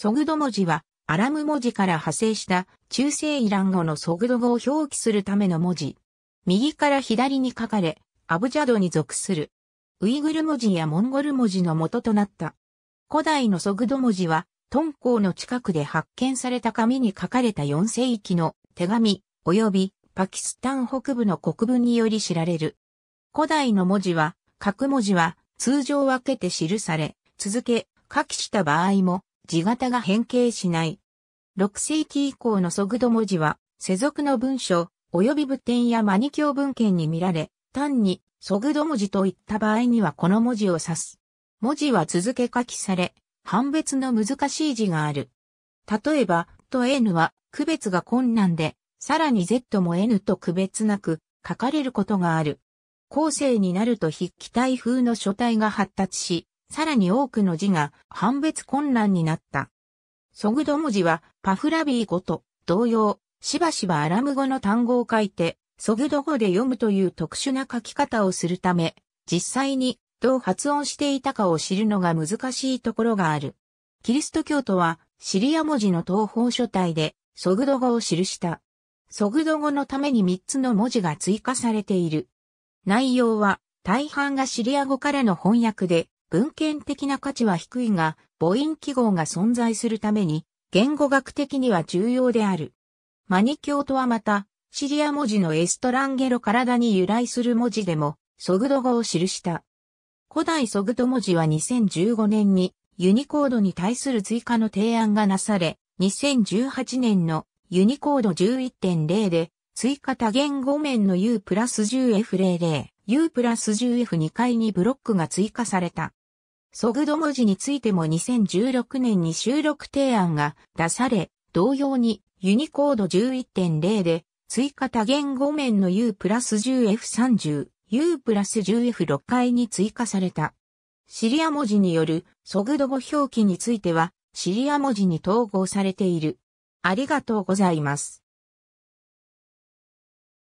ソグド文字は、アラム文字から派生した中世イラン語のソグド語を表記するための文字。右から左に書かれ、アブジャドに属する。ウイグル文字やモンゴル文字の元となった。古代のソグド文字は、コウの近くで発見された紙に書かれた4世紀の手紙、及びパキスタン北部の国文により知られる。古代の文字は、各文字は通常分けて記され、続け、書きした場合も字型が変形しない。6世紀以降の速度文字は、世俗の文書、及び仏典やマニキョ文献に見られ、単に、速度文字といった場合にはこの文字を指す。文字は続け書きされ、判別の難しい字がある。例えば、と N は区別が困難で、さらに Z も N と区別なく書かれることがある。後世になると筆記体風の書体が発達し、さらに多くの字が判別困難になった。ソグド文字はパフラビー語と同様、しばしばアラム語の単語を書いて、ソグド語で読むという特殊な書き方をするため、実際にどう発音していたかを知るのが難しいところがある。キリスト教徒はシリア文字の東方書体でソグド語を記した。ソグド語のために3つの文字が追加されている。内容は大半がシリア語からの翻訳で、文献的な価値は低いが、母音記号が存在するために、言語学的には重要である。マニキョートはまた、シリア文字のエストランゲロ体に由来する文字でも、ソグド語を記した。古代ソグド文字は2015年にユニコードに対する追加の提案がなされ、2018年のユニコード11.0で追加多言語面の U プラス 10F00、U プラス 10F2 回にブロックが追加された。ソグド文字についても2016年に収録提案が出され、同様にユニコード11.0で追加多言語面の U プラス 10F30、U プラス 10F6 回に追加された。シリア文字によるソグド語表記についてはシリア文字に統合されている。ありがとうございます。